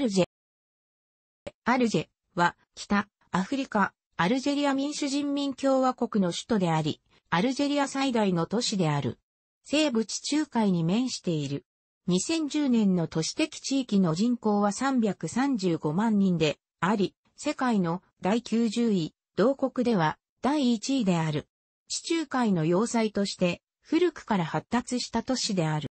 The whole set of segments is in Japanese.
ルジェ。アルジェは北アフリカ、アルジェリア民主人民共和国の首都であり、アルジェリア最大の都市である。西部地中海に面している。2010年の都市的地域の人口は335万人であり、世界の第90位、同国では第1位である。地中海の要塞として古くから発達した都市である。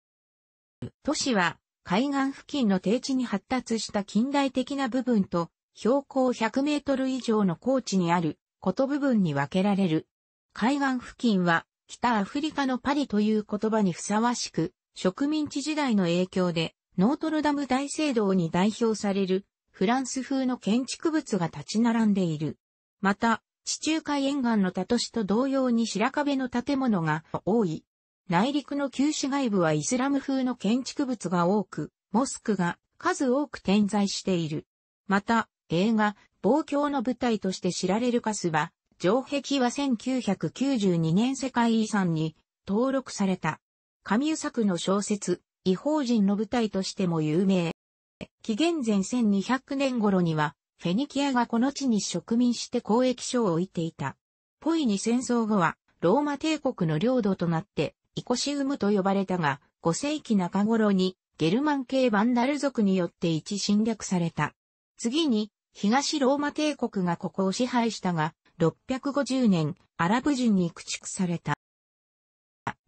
都市は海岸付近の低地に発達した近代的な部分と、標高100メートル以上の高地にある、こと部分に分けられる。海岸付近は、北アフリカのパリという言葉にふさわしく、植民地時代の影響で、ノートルダム大聖堂に代表される、フランス風の建築物が立ち並んでいる。また、地中海沿岸の他都市と同様に白壁の建物が多い、内陸の旧市街部はイスラム風の建築物が多く、モスクが数多く点在している。また、映画、望郷の舞台として知られるカスバ、城壁は1992年世界遺産に登録された。神湯作の小説、異邦人の舞台としても有名。紀元前1200年頃には、フェニキアがこの地に植民して交易所を置いていた。ポイに戦争後は、ローマ帝国の領土となって、イコシウムと呼ばれたが、5世紀中頃にゲルマン系バンダル族によって一侵略された。次に、東ローマ帝国がここを支配したが、650年、アラブ人に駆逐された。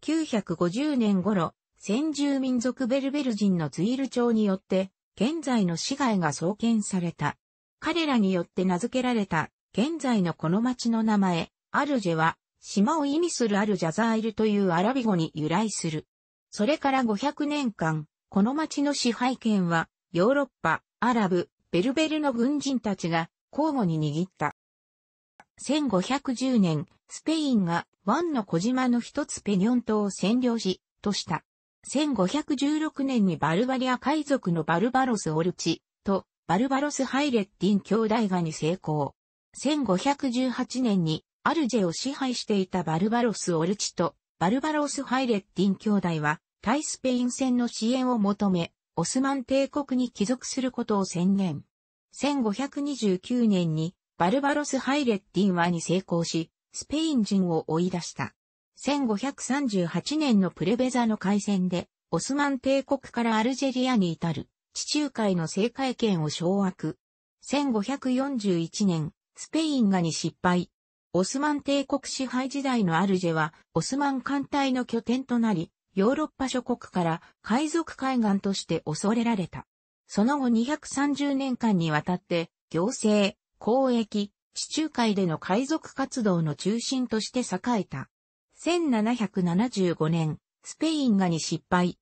950年頃、先住民族ベルベル人のツイル朝によって、現在の市街が創建された。彼らによって名付けられた、現在のこの町の名前、アルジェは、島を意味するアルジャザイルというアラビ語に由来する。それから500年間、この町の支配権は、ヨーロッパ、アラブ、ベルベルの軍人たちが交互に握った。1510年、スペインが湾の小島の一つペニョン島を占領し、とした。1516年にバルバリア海賊のバルバロス・オルチとバルバロス・ハイレッティン兄弟がに成功。1518年にアルジェを支配していたバルバロス・オルチとバルバロス・ハイレッディン兄弟は、対スペイン戦の支援を求め、オスマン帝国に帰属することを宣言。1529年に、バルバロス・ハイレッディンはに成功し、スペイン人を追い出した。1538年のプレベザの海戦で、オスマン帝国からアルジェリアに至る、地中海の政界権を掌握。1541年、スペインがに失敗。オスマン帝国支配時代のアルジェは、オスマン艦隊の拠点となり、ヨーロッパ諸国から海賊海岸として恐れられた。その後230年間にわたって、行政、交易、地中海での海賊活動の中心として栄えた。1775年、スペインがに失敗。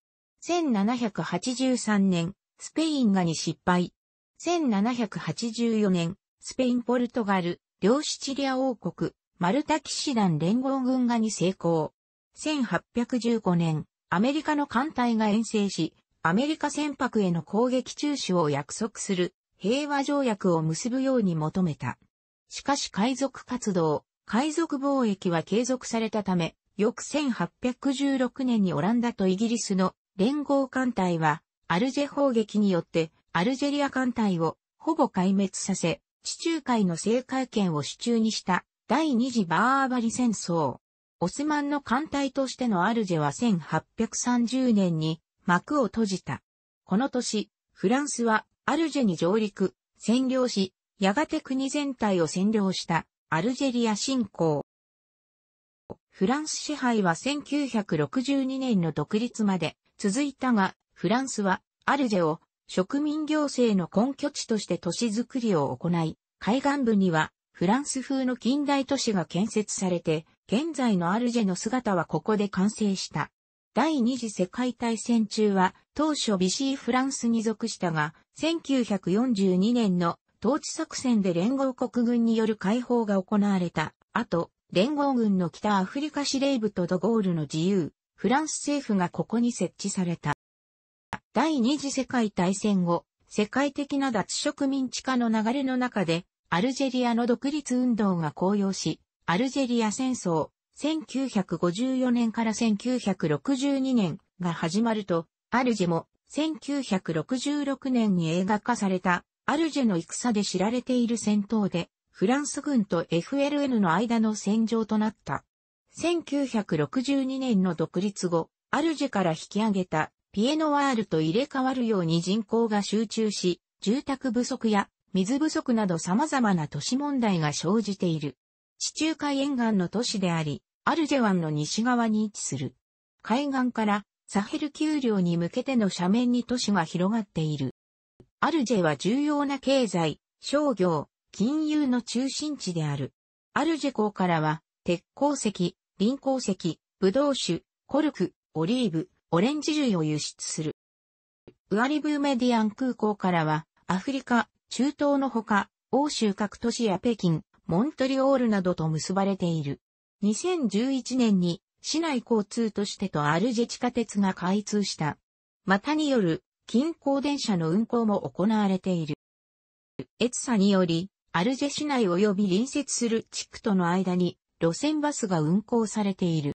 1783年、スペインがに失敗。1784年、スペインポルトガル、両シチリア王国、マルタ騎士団連合軍がに成功。1815年、アメリカの艦隊が遠征し、アメリカ船舶への攻撃中止を約束する平和条約を結ぶように求めた。しかし海賊活動、海賊貿易は継続されたため、翌1816年にオランダとイギリスの連合艦隊は、アルジェ砲撃によってアルジェリア艦隊をほぼ壊滅させ、地中海の政界権を主中にした第二次バーバリ戦争。オスマンの艦隊としてのアルジェは1830年に幕を閉じた。この年、フランスはアルジェに上陸、占領し、やがて国全体を占領したアルジェリア侵攻。フランス支配は1962年の独立まで続いたが、フランスはアルジェを植民行政の根拠地として都市づくりを行い、海岸部にはフランス風の近代都市が建設されて、現在のアルジェの姿はここで完成した。第二次世界大戦中は当初ビシーフランスに属したが、1942年の統治作戦で連合国軍による解放が行われた。後、連合軍の北アフリカ司令部とドゴールの自由、フランス政府がここに設置された。第二次世界大戦後、世界的な脱植民地化の流れの中で、アルジェリアの独立運動が高揚し、アルジェリア戦争、1954年から1962年が始まると、アルジェも1966年に映画化された、アルジェの戦で知られている戦闘で、フランス軍と FLN の間の戦場となった。1962年の独立後、アルジェから引き上げたピエノワールと入れ替わるように人口が集中し、住宅不足や水不足など様々な都市問題が生じている。地中海沿岸の都市であり、アルジェ湾の西側に位置する。海岸からサヘル丘陵に向けての斜面に都市が広がっている。アルジェは重要な経済、商業、金融の中心地である。アルジェ港からは、鉄鉱石、林鉱石、ブドウ酒、コルク、オリーブ、オレンジ類を輸出する。ウアリブーメディアン空港からは、アフリカ、中東のほか、欧州各都市や北京、モントリオールなどと結ばれている。2011年に市内交通としてとアルジェ地下鉄が開通した。またによる近郊電車の運行も行われている。エツサにより、アルジェ市内及び隣接する地区との間に路線バスが運行されている。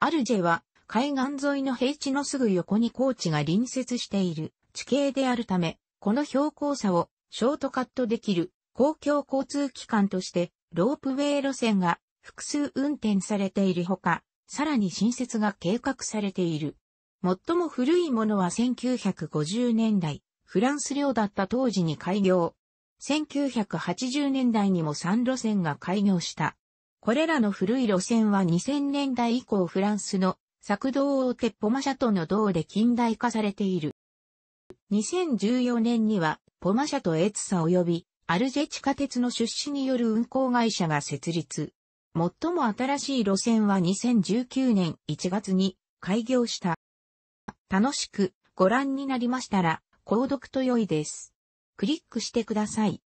アルジェは海岸沿いの平地のすぐ横に高地が隣接している地形であるため、この標高差をショートカットできる公共交通機関としてロープウェイ路線が複数運転されているほか、さらに新設が計画されている。最も古いものは1950年代、フランス領だった当時に開業。1980年代にも3路線が開業した。これらの古い路線は2000年代以降フランスの作動大手ポマ社との銅で近代化されている。2014年には、ポマ社とエツサ及び、アルジェ地下鉄の出資による運行会社が設立。最も新しい路線は2019年1月に開業した。楽しくご覧になりましたら、購読と良いです。クリックしてください。